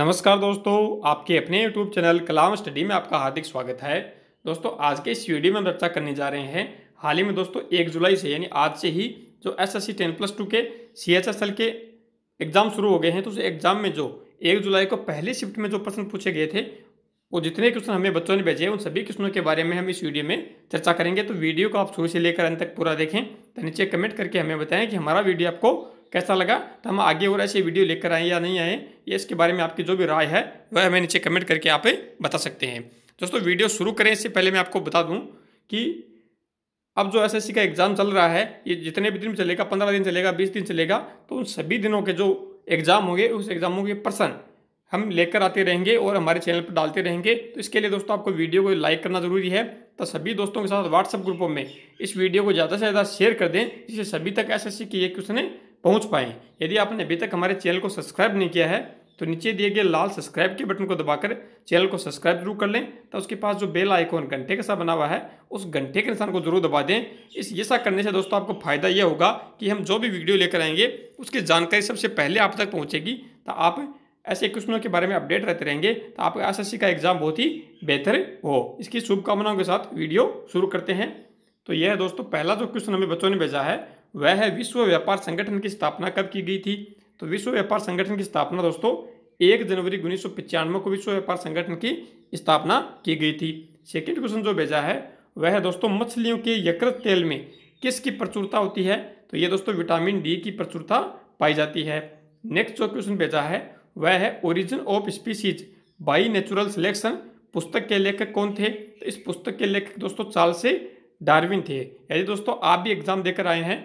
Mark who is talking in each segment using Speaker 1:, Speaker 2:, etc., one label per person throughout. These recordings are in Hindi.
Speaker 1: नमस्कार दोस्तों आपके अपने YouTube चैनल कलाम स्टडी में आपका हार्दिक स्वागत है दोस्तों आज के इस वीडियो में हम चर्चा करने जा रहे हैं हाल ही में दोस्तों एक जुलाई से यानी आज से ही जो S S C ten plus two के सी एच एस एल के एग्ज़ाम शुरू हो गए हैं तो उस एग्ज़ाम में जो एक जुलाई को पहले शिफ्ट में जो प्रश्न पूछे गए थे वो जितने क्वेश्चन हमें बच्चों ने भेजे उन सभी क्वेश्चनों के बारे में हम इस वीडियो में चर्चा करेंगे तो वीडियो को आप शुरू से लेकर अंत तक पूरा देखें तो नीचे कमेंट करके हमें बताएं कि हमारा वीडियो आपको कैसा लगा तो हम आगे और ऐसी वीडियो लेकर आए या नहीं आए ये इसके बारे में आपकी जो भी राय है वह हमें नीचे कमेंट करके आप बता सकते हैं दोस्तों वीडियो शुरू करें इससे पहले मैं आपको बता दूँ कि अब जो एस का एग्ज़ाम चल रहा है ये जितने भी दिन चलेगा पंद्रह दिन चलेगा बीस दिन चलेगा तो उन सभी दिनों के जो एग्ज़ाम होंगे उस एग्ज़ामों के पर्सन हम लेकर आते रहेंगे और हमारे चैनल पर डालते रहेंगे तो इसके लिए दोस्तों आपको वीडियो को लाइक करना ज़रूरी है तो सभी दोस्तों के साथ व्हाट्सअप ग्रुपों में इस वीडियो को ज़्यादा से ज़्यादा शेयर कर दें जिससे सभी तक एस एस की ये क्वेश्चन पहुंच पाएँ यदि आपने अभी तक हमारे चैनल को सब्सक्राइब नहीं किया है तो नीचे दिए गए लाल सब्सक्राइब के बटन को दबाकर चैनल को सब्सक्राइब जरूर कर लें तो उसके पास जो बेल आइकॉन घंटे के साथ बना हुआ है उस घंटे के निशान को जरूर दबा दें इस ये सब करने से दोस्तों आपको फायदा यह होगा कि हम जो भी वीडियो लेकर आएंगे उसकी जानकारी सबसे पहले आप तक पहुँचेगी तो आप ऐसे क्वेश्चनों के बारे में अपडेट रहते रहेंगे तो आपका एस का एग्जाम बहुत ही बेहतर हो इसकी शुभकामनाओं के साथ वीडियो शुरू करते हैं तो यह है दोस्तों पहला जो क्वेश्चन हमें बच्चों ने भेजा है वह है विश्व व्यापार संगठन की स्थापना कब की गई थी तो विश्व व्यापार संगठन की स्थापना दोस्तों एक जनवरी उन्नीस को विश्व व्यापार संगठन की स्थापना की गई थी सेकेंड क्वेश्चन जो भेजा है वह दोस्तों मछलियों के यकृत तेल में किसकी प्रचुरता होती है तो ये दोस्तों विटामिन डी की प्रचुरता पाई जाती है नेक्स्ट जो क्वेश्चन भेजा है वह है origin of species by natural selection पुस्तक के लेखक कौन थे तो इस पुस्तक के लेखक दोस्तों चार्ल्स डार्विन थे यदि दोस्तों आप भी एग्जाम देकर आए हैं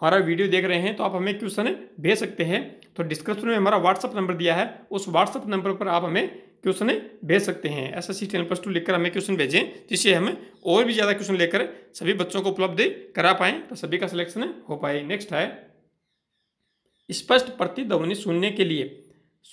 Speaker 1: हमारा वीडियो देख रहे हैं तो आप हमें क्वेश्चन भेज सकते हैं तो डिस्क्रिप्शन में हमारा व्हाट्सअप नंबर दिया है उस व्हाट्सअप नंबर पर आप हमें क्वेश्चन भेज सकते हैं S S C ten plus two लिखकर हमें क्वेश्चन भेजें जिससे हमें और भी ज़्यादा क्वेश्चन लेकर सभी बच्चों को उपलब्ध करा पाएँ तो सभी का सिलेक्शन हो पाए नेक्स्ट है स्पष्ट प्रतिध्वनि सुनने के लिए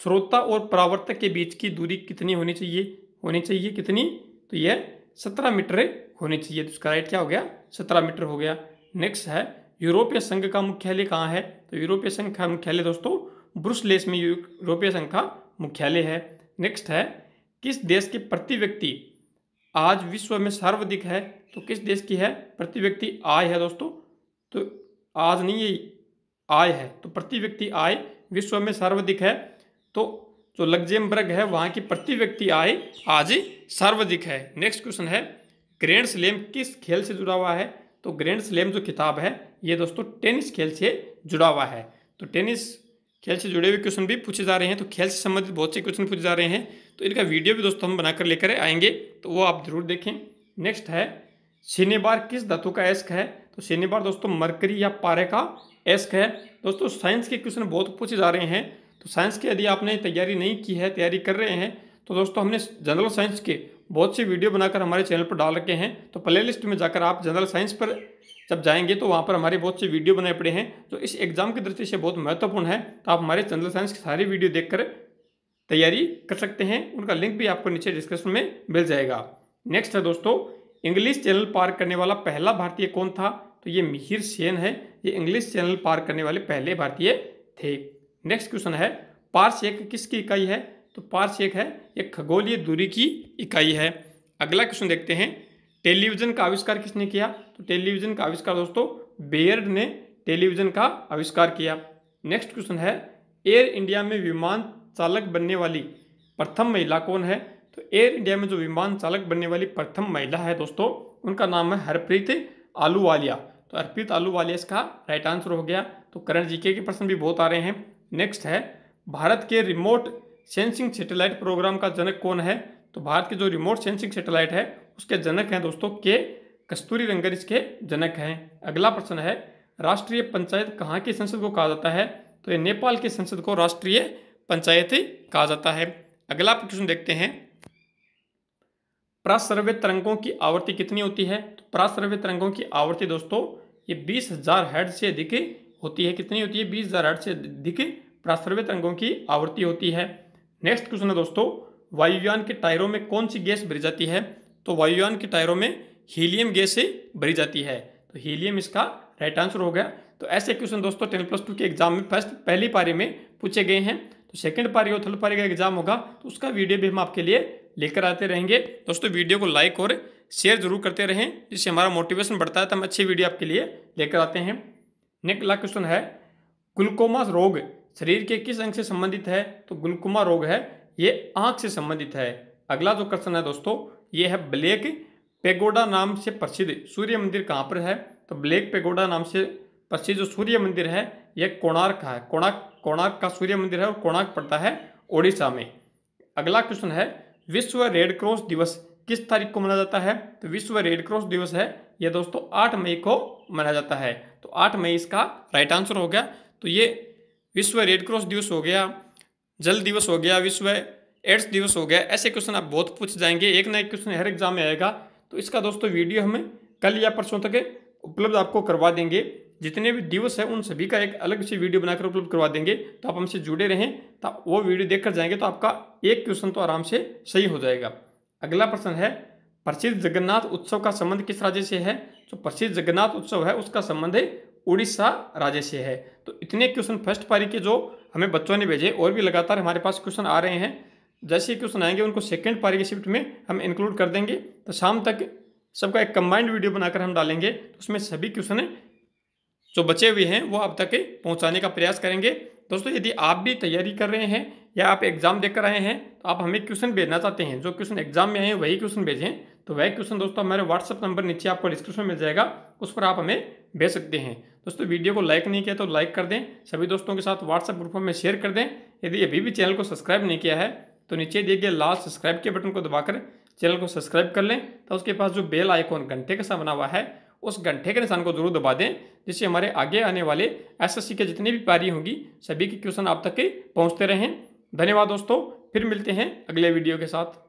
Speaker 1: श्रोता और परावर्तक के बीच की दूरी कितनी होनी चाहिए होनी चाहिए कितनी तो यह सत्रह मीटर होनी चाहिए तो उसका राइट क्या हो गया सत्रह मीटर हो गया नेक्स्ट है यूरोपीय संघ का मुख्यालय कहाँ है तो यूरोपीय संघ का मुख्यालय दोस्तों ब्रुसलेस में यूरोपीय संघ का मुख्यालय है नेक्स्ट है किस देश की प्रति व्यक्ति आज विश्व में सर्वाधिक है तो किस देश की है प्रति व्यक्ति आय है दोस्तों तो आज नहीं ये आय है तो प्रति व्यक्ति आय विश्व में सर्वाधिक है तो जो लग्जेमबर्ग है वहाँ की प्रति व्यक्ति आय आज सर्वाधिक है नेक्स्ट क्वेश्चन है ग्रैंड स्लेम किस खेल से जुड़ा हुआ है तो ग्रैंड स्लैम जो किताब है ये दोस्तों टेनिस खेल से जुड़ा हुआ है तो टेनिस खेल से जुड़े हुए क्वेश्चन भी पूछे जा रहे हैं तो खेल से संबंधित बहुत से क्वेश्चन पूछे जा रहे हैं तो इनका वीडियो भी दोस्तों हम बनाकर लेकर आएंगे तो वो आप जरूर देखें नेक्स्ट है शनिवार किस धातु का एस्क है तो शनिवार दोस्तों मरकरी या पारे का एस्क है दोस्तों साइंस के क्वेश्चन बहुत पूछे जा रहे हैं तो साइंस की यदि आपने तैयारी नहीं की है तैयारी कर रहे हैं तो दोस्तों हमने जनरल साइंस के बहुत से वीडियो बनाकर हमारे चैनल पर डाल रखे हैं तो प्लेलिस्ट में जाकर आप जनरल साइंस पर जब जाएंगे तो वहाँ पर हमारे बहुत से वीडियो बनाए पड़े हैं जो इस एग्जाम की दृष्टि से बहुत महत्वपूर्ण है तो आप हमारे जनरल साइंस की सारी वीडियो देख तैयारी कर सकते हैं उनका लिंक भी आपको नीचे डिस्क्रिप्शन में मिल जाएगा नेक्स्ट है दोस्तों इंग्लिश चैनल पार करने वाला पहला भारतीय कौन था तो ये मिहिर सेन है ये इंग्लिश चैनल पार करने वाले पहले भारतीय थे नेक्स्ट क्वेश्चन है पार्स एक किसकी इकाई है तो पार्स एक है यह खगोलीय दूरी की इकाई है अगला क्वेश्चन देखते हैं टेलीविज़न का आविष्कार किसने किया तो टेलीविज़न का आविष्कार दोस्तों बेयर्ड ने टेलीविज़न का आविष्कार किया नेक्स्ट क्वेश्चन है एयर इंडिया में विमान चालक बनने वाली प्रथम महिला कौन है तो एयर इंडिया में जो विमान चालक बनने वाली प्रथम महिला है दोस्तों उनका नाम है हरप्रीत आलूवालिया तो हरप्रीत आलूवालिया इसका राइट आंसर हो गया तो करण जीके के प्रश्न भी बहुत आ रहे हैं नेक्स्ट है भारत के रिमोट सेंसिंग सेटेलाइट प्रोग्राम का जनक कौन है तो भारत के जो रिमोट सेंसिंग सेटेलाइट है उसके जनक हैं दोस्तों के कस्तूरी रंगन इसके जनक हैं अगला प्रश्न है राष्ट्रीय पंचायत कहाँ की संसद को कहा जाता है तो ये नेपाल की संसद को राष्ट्रीय पंचायत कहा जाता है अगला प्रश्न देखते हैं प्रासर्वे तरंगों की आवृत्ति कितनी होती है तो प्रासर्वे तरंगों की आवृत्ति दोस्तों ये बीस हजार हेड से अधिक होती है कितनी होती है बीस हजार हेड से अधिक प्रासर्वे तरंगों की आवृत्ति होती है नेक्स्ट क्वेश्चन है दोस्तों वायुयान के टायरों में कौन सी गैस भरी जाती है तो वायुयान के टायरों में हीलियम गैस से भरी जाती है तो हीलियम इसका राइट आंसर हो गया तो ऐसे क्वेश्चन दोस्तों टेन प्लस टू के एग्जाम में फर्स्ट पहली पारी में पूछे गए हैं तो सेकंड पारी और थर्ड पारी का एग्जाम होगा तो उसका वीडियो भी हम आपके लिए लेकर आते रहेंगे दोस्तों वीडियो को लाइक और शेयर जरूर करते रहें जिससे हमारा मोटिवेशन बढ़ता है तो हम अच्छी वीडियो आपके लिए लेकर आते हैं नेक्स्ट क्वेश्चन है ग्लूकोमा रोग शरीर के किस अंग से संबंधित है तो गुलकुमा रोग है ये आंख से संबंधित है अगला जो क्वेश्चन है दोस्तों ये है ब्लैक पेगोडा नाम से प्रसिद्ध सूर्य मंदिर कहाँ पर है तो ब्लैक पेगोडा नाम से प्रसिद्ध जो सूर्य मंदिर है यह कोणार्क है कोणार्क कोणार्क का सूर्य मंदिर है और कोणार्क पड़ता है ओडिशा में अगला क्वेश्चन है विश्व रेड क्रॉस दिवस किस तारीख को मनाया जाता है तो विश्व रेड क्रॉस दिवस है यह दोस्तों आठ मई को मनाया जाता है तो आठ मई इसका राइट आंसर हो गया तो ये विश्व रेड क्रॉस दिवस हो गया जल दिवस हो गया विश्व एड्स दिवस हो गया ऐसे क्वेश्चन आप बहुत पूछ जाएंगे एक ना एक क्वेश्चन हर एग्जाम में आएगा तो इसका दोस्तों वीडियो हमें कल या परसों तक उपलब्ध आपको करवा देंगे जितने भी दिवस है उन सभी का एक अलग से वीडियो बनाकर उपलब्ध करवा देंगे तो आप हमसे जुड़े रहें तो वो वीडियो देखकर जाएंगे तो आपका एक क्वेश्चन तो आराम से सही हो जाएगा अगला प्रश्न है प्रसिद्ध जगन्नाथ उत्सव का संबंध किस राज्य से है जो तो प्रसिद्ध जगन्नाथ उत्सव है उसका संबंध है उड़ीसा राज्य से है तो इतने क्वेश्चन फर्स्ट पारी के जो हमें बच्चों ने भेजे और भी लगातार हमारे पास क्वेश्चन आ रहे हैं जैसे क्वेश्चन आएंगे उनको सेकेंड पारी के शिफ्ट में हम इंक्लूड कर देंगे तो शाम तक सबका एक कंबाइंड वीडियो बनाकर हम डालेंगे तो उसमें सभी क्वेश्चन जो बचे हुए हैं वो अब तक पहुँचाने का प्रयास करेंगे दोस्तों यदि आप भी तैयारी कर रहे हैं या आप एग्ज़ाम देकर आए हैं तो आप हमें क्वेश्चन भेजना चाहते हैं जो क्वेश्चन एग्जाम में हैं वही क्वेश्चन भेजें तो वह क्वेश्चन दोस्तों हमारे व्हाट्सअप नंबर नीचे आपको डिस्क्रिप्शन में मिल जाएगा उस पर आप हमें भेज सकते हैं दोस्तों वीडियो को लाइक नहीं किया तो लाइक कर दें सभी दोस्तों के साथ व्हाट्सएप ग्रुप में शेयर कर दें यदि अभी भी चैनल को सब्सक्राइब नहीं किया है तो नीचे दिए गए लाल सब्सक्राइब के बटन को दबाकर चैनल को सब्सक्राइब कर लें तो उसके पास जो बेल आइकॉन घंटे का सा बना हुआ है उस घंटे के निशान को जरूर दबा दें जिससे हमारे आगे आने वाले एसएससी के जितने भी पारी होंगी सभी के क्वेश्चन आप तक के पहुँचते रहें धन्यवाद दोस्तों फिर मिलते हैं अगले वीडियो के साथ